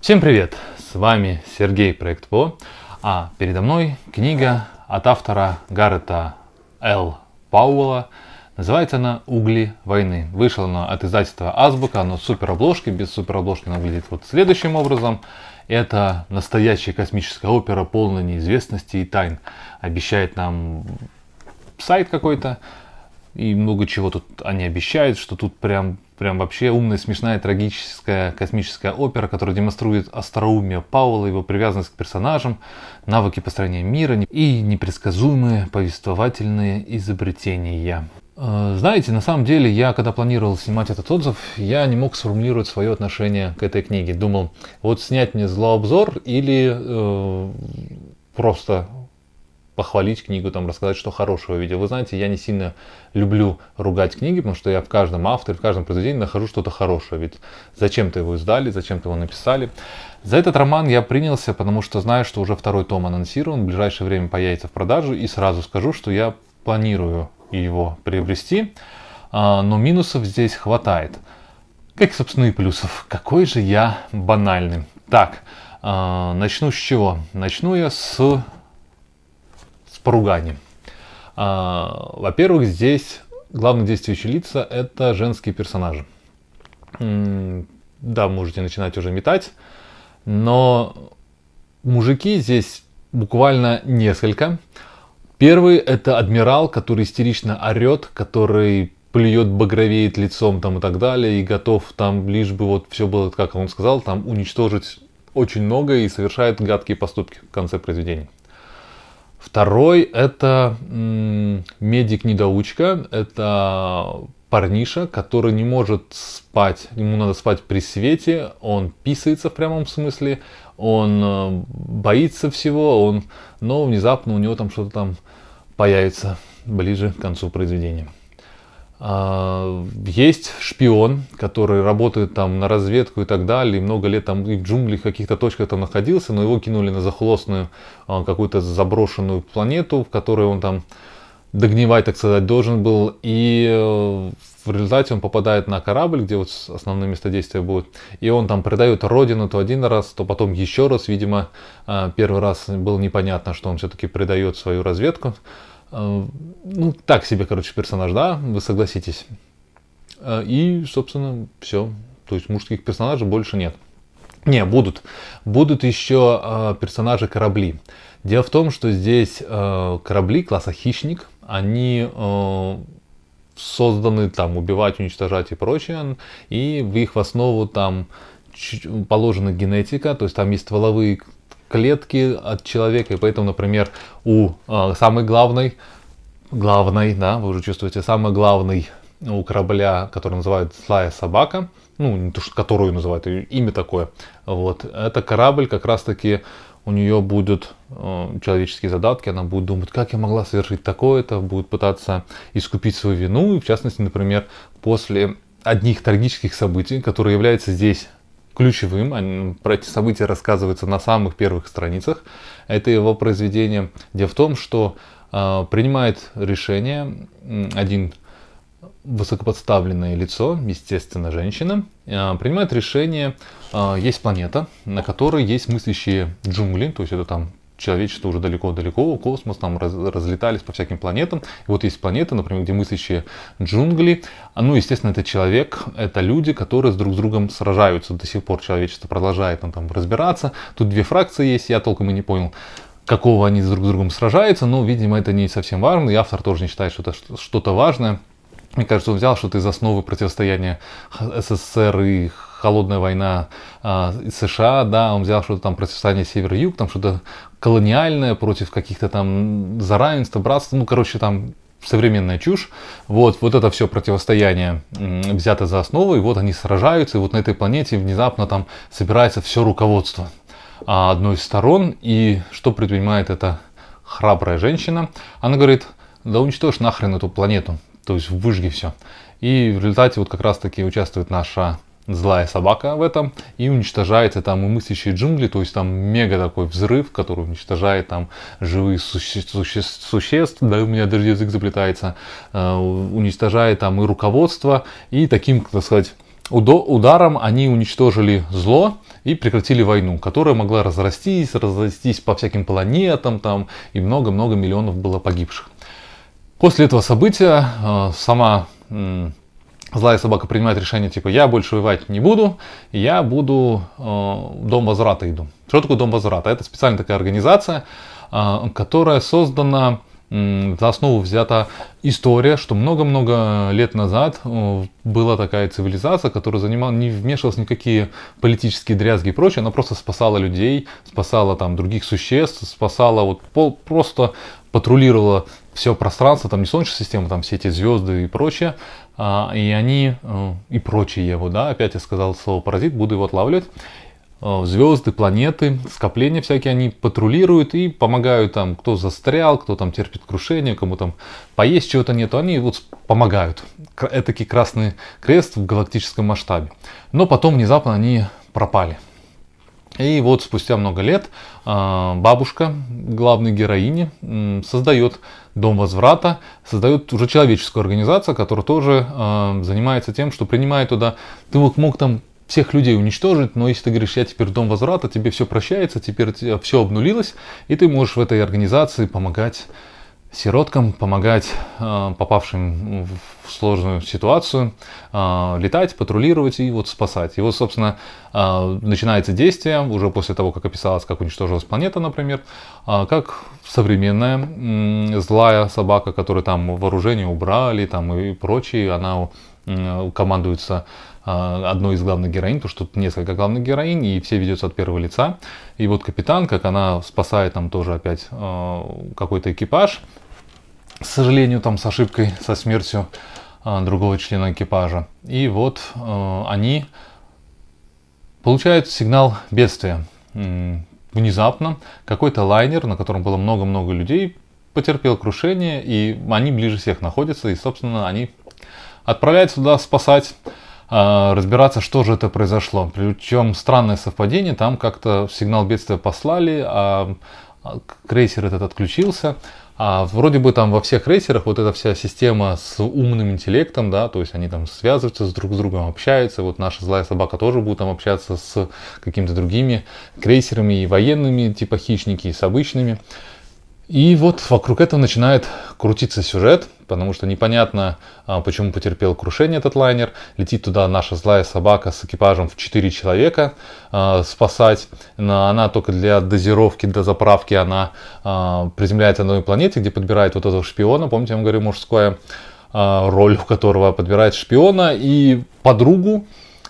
Всем привет! С вами Сергей Проект По, а передо мной книга от автора Гаррета Л. Пауэлла. Называется она «Угли войны». Вышла она от издательства Азбука, но с суперобложки. Без суперобложки она выглядит вот следующим образом. Это настоящая космическая опера, полная неизвестности и тайн. Обещает нам сайт какой-то, и много чего тут они обещают, что тут прям, прям вообще умная, смешная, трагическая космическая опера, которая демонстрирует остроумие Паула, его привязанность к персонажам, навыки построения мира и непредсказуемые повествовательные изобретения. Э, знаете, на самом деле, я когда планировал снимать этот отзыв, я не мог сформулировать свое отношение к этой книге. Думал, вот снять мне злообзор или э, просто похвалить книгу, там, рассказать, что хорошего видел. Вы знаете, я не сильно люблю ругать книги, потому что я в каждом авторе, в каждом произведении нахожу что-то хорошее. Ведь зачем-то его издали, зачем-то его написали. За этот роман я принялся, потому что знаю, что уже второй том анонсирован, в ближайшее время появится в продажу, и сразу скажу, что я планирую его приобрести, а, но минусов здесь хватает. Как, собственно, и плюсов. Какой же я банальный. Так, а, начну с чего? Начну я с поругание. А, во-первых, здесь главные действующие лица — это женские персонажи. Да, можете начинать уже метать, но мужики здесь буквально несколько. Первый — это адмирал, который истерично орет, который плюет, багровеет лицом там и так далее, и готов там лишь бы вот все было, как он сказал, там уничтожить очень много и совершает гадкие поступки в конце произведения. Второй это медик-недоучка, это парниша, который не может спать, ему надо спать при свете, он писается в прямом смысле, он э, боится всего, он, но внезапно у него там что-то там появится ближе к концу произведения. А, есть шпион, который работает там на разведку и так далее, и много лет там и в джунглях, каких-то точках там находился, но его кинули на захолостную а, какую-то заброшенную планету, в которой он там догнивать, так сказать, должен был. И э, в результате он попадает на корабль, где вот основное место действия будет. И он там предает родину то один раз, то потом еще раз. Видимо, а, первый раз было непонятно, что он все-таки предает свою разведку. Э, ну, так себе, короче, персонаж, да, вы согласитесь. Э, и, собственно, все. То есть мужских персонажей больше нет. Не, будут. Будут еще э, персонажи корабли. Дело в том, что здесь корабли класса хищник, они созданы там убивать, уничтожать и прочее, и в их основу там положена генетика, то есть там есть стволовые клетки от человека, и поэтому, например, у э, самой главной, главной, да, вы уже чувствуете, самый главный у корабля, который называют «Злая собака», ну, не то, что которую называют, а имя такое, вот, это корабль как раз-таки у нее будут э, человеческие задатки, она будет думать, как я могла совершить такое-то, будет пытаться искупить свою вину, и в частности, например, после одних трагических событий, которые являются здесь ключевым, они, про эти события рассказывается на самых первых страницах, это его произведение. Дело в том, что э, принимает решение один высокоподставленное лицо, естественно, женщина, а, принимает решение, а, есть планета, на которой есть мыслящие джунгли, то есть это там человечество уже далеко-далеко, космос, там раз, разлетались по всяким планетам. И вот есть планеты, например, где мыслящие джунгли. А, ну, естественно, это человек, это люди, которые с друг с другом сражаются. До сих пор человечество продолжает там, там разбираться. Тут две фракции есть, я толком и не понял какого они друг с другом сражаются, но, видимо, это не совсем важно, и автор тоже не считает, что это что-то важное. Мне кажется, он взял что-то из основы противостояния СССР и холодная война а, США, да, он взял что-то там противостояние север-юг, там что-то колониальное против каких-то там заравенства, братства, ну, короче, там современная чушь. Вот, вот это все противостояние взято за основу, и вот они сражаются, и вот на этой планете внезапно там собирается все руководство а, одной из сторон, и что предпринимает эта храбрая женщина? Она говорит, да уничтожь нахрен эту планету, то есть выжги все. И в результате вот как раз таки участвует наша злая собака в этом, и уничтожается там и мыслящие джунгли, то есть там мега такой взрыв, который уничтожает там живые суще суще существ, да, у меня даже язык заплетается, э, уничтожает там и руководство, и таким, так сказать, ударом они уничтожили зло, и прекратили войну, которая могла разрастись, разрастись по всяким планетам там, и много-много миллионов было погибших. После этого события э, сама э, злая собака принимает решение, типа, я больше воевать не буду, я буду э, Дом Возврата иду. Что такое Дом Возврата? Это специальная такая организация, э, которая создана, э, за основу взята история, что много-много лет назад э, была такая цивилизация, которая занимала, не вмешивалась в никакие политические дрязги и прочее, она просто спасала людей, спасала там других существ, спасала вот пол, просто патрулировала все пространство, там не Солнечная система, там все эти звезды и прочее, а, и они, э, и прочие его, да, опять я сказал слово паразит, буду его отлавливать, э, звезды, планеты, скопления всякие, они патрулируют и помогают там, кто застрял, кто там терпит крушение, кому там поесть чего-то нету, они вот помогают. Этакий красный крест в галактическом масштабе. Но потом внезапно они пропали. И вот спустя много лет а, бабушка главной героини создает Дом возврата, создает уже человеческую организацию, которая тоже а, занимается тем, что принимает туда, ты мог, мог там всех людей уничтожить, но если ты говоришь, я теперь дом возврата, тебе все прощается, теперь все обнулилось, и ты можешь в этой организации помогать сироткам, помогать э, попавшим в сложную ситуацию, э, летать, патрулировать и вот спасать. И вот, собственно, э, начинается действие уже после того, как описалось, как уничтожилась планета, например, э, как современная э, злая собака, которую там вооружение убрали там, и прочее, она э, командуется а, одной из главных героинь, то что тут несколько главных героинь, и все ведется от первого лица. И вот капитан, как она спасает там тоже опять а, какой-то экипаж, к сожалению, там с ошибкой, со смертью а, другого члена экипажа. И вот они получают сигнал бедствия. Внезапно какой-то лайнер, на котором было много-много людей, потерпел крушение, и они ближе всех находятся, и, собственно, они отправляются туда спасать а, разбираться, что же это произошло. Причем странное совпадение, там как-то сигнал бедствия послали, а, а крейсер этот отключился. А вроде бы там во всех крейсерах вот эта вся система с умным интеллектом, да, то есть они там связываются с друг с другом, общаются, вот наша злая собака тоже будет там общаться с какими-то другими крейсерами и военными, типа хищники, и с обычными. И вот вокруг этого начинает крутиться сюжет – потому что непонятно, а, почему потерпел крушение этот лайнер. Летит туда наша злая собака с экипажем в 4 человека а, спасать. Она только для дозировки, для заправки, она а, приземляется на новой планете, где подбирает вот этого шпиона, помните, я вам говорю, мужское, роль у которого подбирает шпиона и подругу,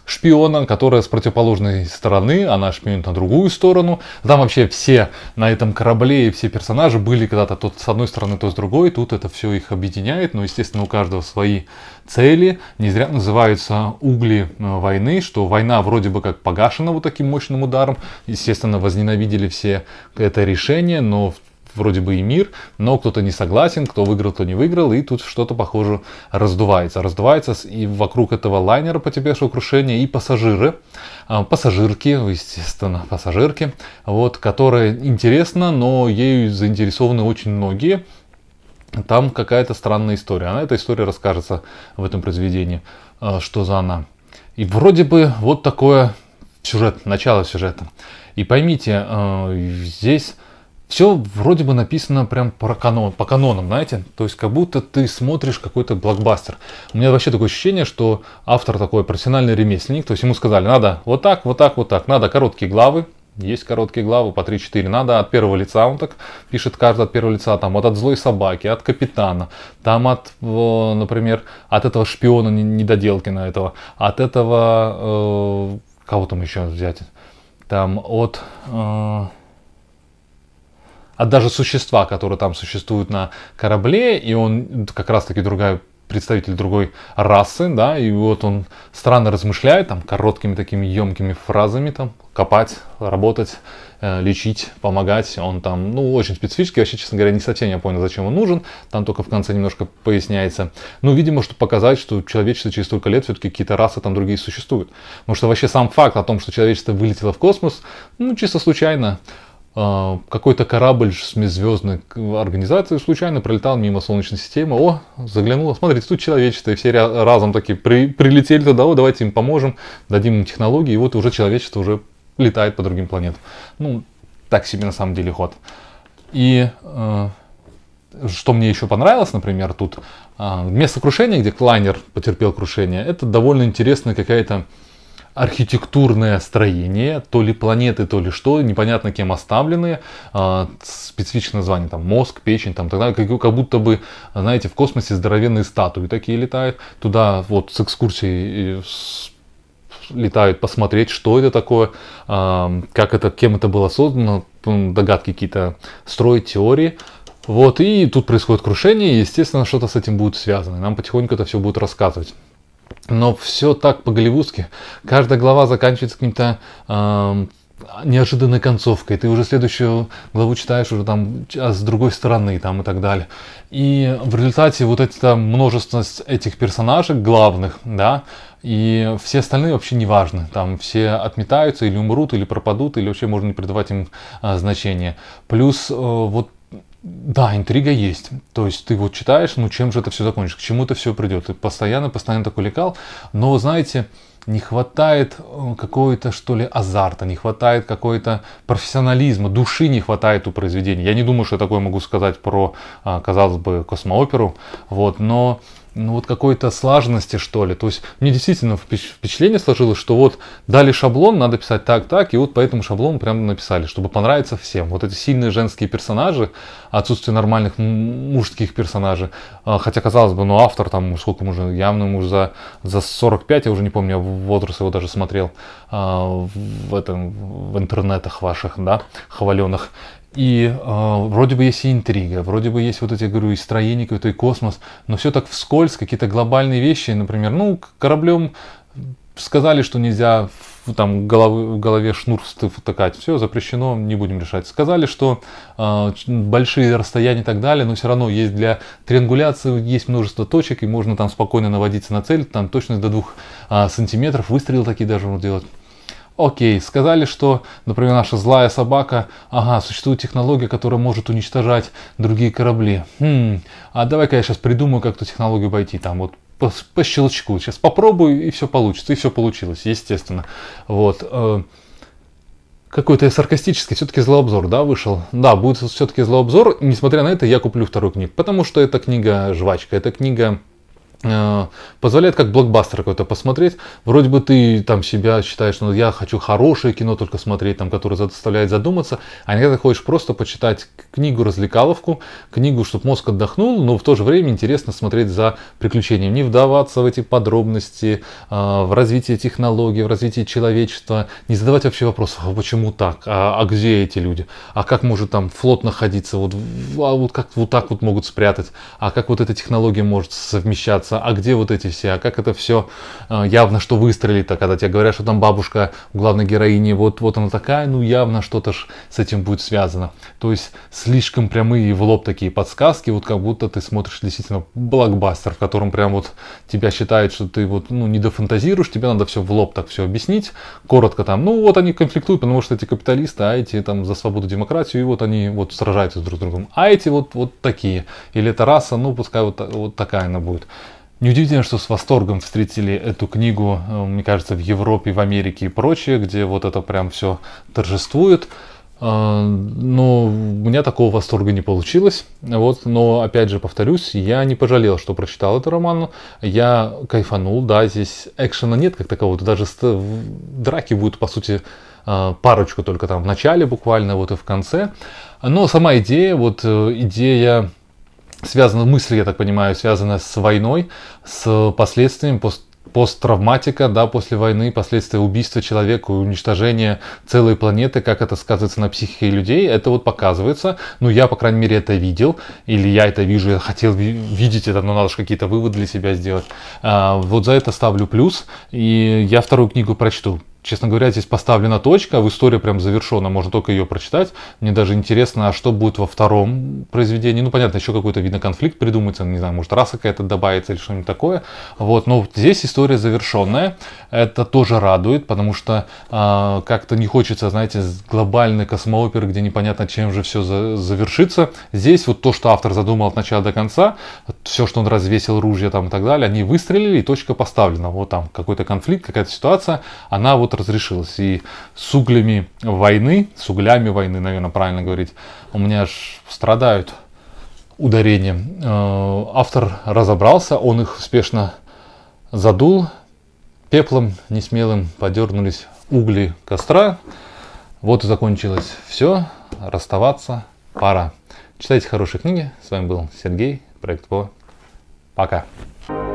шпиона, которая с противоположной стороны, она шпионит на другую сторону. Там вообще все на этом корабле и все персонажи были когда-то тот с одной стороны, то с другой. Тут это все их объединяет, но, естественно, у каждого свои цели. Не зря называются угли э, войны, что война вроде бы как погашена вот таким мощным ударом. Естественно, возненавидели все это решение, но вроде бы и мир, но кто-то не согласен, кто выиграл, кто не выиграл, и тут что-то, похоже, раздувается. Раздувается и вокруг этого лайнера потерпевшего крушения и пассажиры, а, пассажирки, ну, естественно, пассажирки, вот, которая интересна, но ею заинтересованы очень многие. Там какая-то странная история. Она, эта история расскажется в этом произведении, а, что за она. И вроде бы вот такое сюжет, начало сюжета. И поймите, а, здесь все вроде бы написано прям по, канон, по канонам, знаете? То есть как будто ты смотришь какой-то блокбастер. У меня вообще такое ощущение, что автор такой профессиональный ремесленник, то есть ему сказали, надо вот так, вот так, вот так, надо короткие главы, есть короткие главы по 3-4, надо от первого лица, он так пишет каждый от первого лица, там вот от злой собаки, от капитана, там от, например, от этого шпиона недоделкина этого, от этого, э, кого там еще взять, там от... Э, а даже существа, которые там существуют на корабле, и он как раз-таки другая представитель другой расы, да, и вот он странно размышляет, там, короткими такими емкими фразами, там, копать, работать, э, лечить, помогать, он там, ну, очень специфический, вообще, честно говоря, не совсем я понял, зачем он нужен, там только в конце немножко поясняется, ну, видимо, чтобы показать, что человечество через столько лет все-таки какие-то расы там другие существуют, потому что вообще сам факт о том, что человечество вылетело в космос, ну, чисто случайно, а, какой-то корабль с межзвездной организации случайно пролетал мимо Солнечной системы. О, заглянуло, смотрите, тут человечество. И все разом такие при, прилетели туда, о, давайте им поможем, дадим им технологии. И вот уже человечество уже летает по другим планетам. Ну, так себе на самом деле ход. И э, что мне еще понравилось, например, тут э, место крушения, где клайнер потерпел крушение, это довольно интересная какая-то э, архитектурное строение, то ли планеты, то ли что, непонятно кем оставленные, а, специфичное название, там, мозг, печень, там, так далее, как, как будто бы, знаете, в космосе здоровенные статуи такие летают, туда вот с экскурсией летают посмотреть, что это такое, а, как это, кем это было создано, догадки какие-то строить, теории. Вот, и тут происходит крушение, и, естественно, что-то с этим будет связано. Нам потихоньку это все будет рассказывать но все так по-голливудски. Каждая глава заканчивается каким-то э, неожиданной концовкой. Ты уже следующую главу читаешь уже там а, с другой стороны там и так далее. И в результате вот эта множественность этих персонажей главных, да, и все остальные вообще не важны. Там все отметаются или умрут, или пропадут, или вообще можно не придавать им а, значения. Плюс э, вот да, интрига есть. То есть ты вот читаешь, ну чем же это все закончится, к чему это все придет. Ты постоянно, постоянно такой лекал. Но, знаете, не хватает э, какой-то, что ли, азарта, не хватает какой-то профессионализма, души не хватает у произведения. Я не думаю, что я такое могу сказать про, а, казалось бы, космооперу, вот, но ну вот какой-то слаженности, что ли. То есть мне действительно впечатление сложилось, что вот дали шаблон, надо писать так, так, и вот по этому шаблону прямо написали, чтобы понравиться всем. Вот эти сильные женские персонажи, отсутствие нормальных мужских персонажей. А, хотя, казалось бы, ну автор там, сколько уже, явно ему за, за 45, я уже не помню, я возраст его даже смотрел а, в, этом, в интернетах ваших, да, хваленых. И э, вроде бы есть и интрига, вроде бы есть вот эти, я говорю, и строение какой-то, и космос, но все так вскользь, какие-то глобальные вещи, например, ну, кораблем сказали, что нельзя там головы, в голове шнур втыкать, все запрещено, не будем решать. Сказали, что э, большие расстояния и так далее, но все равно есть для триангуляции есть множество точек, и можно там спокойно наводиться на цель, там точность до двух э, сантиметров, выстрел такие даже можно делать. Окей, сказали, что, например, наша злая собака, ага, существует технология, которая может уничтожать другие корабли. Хм, а давай-ка я сейчас придумаю, как эту технологию обойти, там вот по, по щелчку, сейчас попробую, и все получится, и все получилось, естественно. Вот, э, какой-то саркастический все-таки злообзор, да, вышел? Да, будет все-таки злообзор, несмотря на это я куплю вторую книгу, потому что эта книга жвачка, эта книга Э, позволяет как блокбастер какой-то посмотреть. Вроде бы ты там себя считаешь, ну я хочу хорошее кино только смотреть, там, которое заставляет задуматься, а иногда ты хочешь просто почитать книгу-развлекаловку, книгу, чтобы мозг отдохнул, но в то же время интересно смотреть за приключением, не вдаваться в эти подробности, э, в развитие технологий, в развитие человечества, не задавать вообще вопросов, а почему так, а, а где эти люди, а как может там флот находиться, вот, а вот как вот так вот могут спрятать, а как вот эта технология может совмещаться боятся, а где вот эти все, а как это все э, явно, что выстрелит, а когда тебе говорят, что там бабушка у главной героини, вот, вот она такая, ну явно что-то ж с этим будет связано. То есть слишком прямые в лоб такие подсказки, вот как будто ты смотришь действительно блокбастер, в котором прям вот тебя считают, что ты вот ну, не дофантазируешь, тебе надо все в лоб так все объяснить, коротко там, ну вот они конфликтуют, потому что эти капиталисты, а эти там за свободу демократию, и вот они вот сражаются друг с другом, а эти вот, вот такие, или эта раса, ну пускай вот, вот такая она будет. Неудивительно, что с восторгом встретили эту книгу, э, мне кажется, в Европе, в Америке и прочее, где вот это прям все торжествует. Э, но у меня такого восторга не получилось. Вот, но опять же повторюсь, я не пожалел, что прочитал этот роман. Я кайфанул, да, здесь экшена нет как такового. Даже э, драки будут, по сути, парочку только там в начале буквально, вот и в конце. Но сама идея, вот идея связана мысль, я так понимаю, связана с войной, с последствиями пост посттравматика, да, после войны, последствия убийства человека, уничтожения целой планеты, как это сказывается на психике людей, это вот показывается. Ну, я, по крайней мере, это видел, или я это вижу, я хотел видеть это, но надо же какие-то выводы для себя сделать. А, вот за это ставлю плюс, и я вторую книгу прочту. Честно говоря, здесь поставлена точка, в истории прям завершена, можно только ее прочитать. Мне даже интересно, а что будет во втором произведении. Ну, понятно, еще какой-то, видно, конфликт придумается, не знаю, может, раса какая-то добавится или что-нибудь такое. Вот, но здесь история завершенная. Это тоже радует, потому что э, как-то не хочется, знаете, глобальный космоопер, где непонятно, чем же все за завершится. Здесь вот то, что автор задумал от начала до конца, все, что он развесил ружья там и так далее, они выстрелили, и точка поставлена. Вот там какой-то конфликт, какая-то ситуация, она вот вот разрешилось. И с углями войны, с углями войны, наверное, правильно говорить, у меня аж страдают ударения. Э, автор разобрался, он их успешно задул. Пеплом несмелым подернулись угли костра. Вот и закончилось все. Расставаться пора. Читайте хорошие книги. С вами был Сергей, проект ПО. Пока. Пока.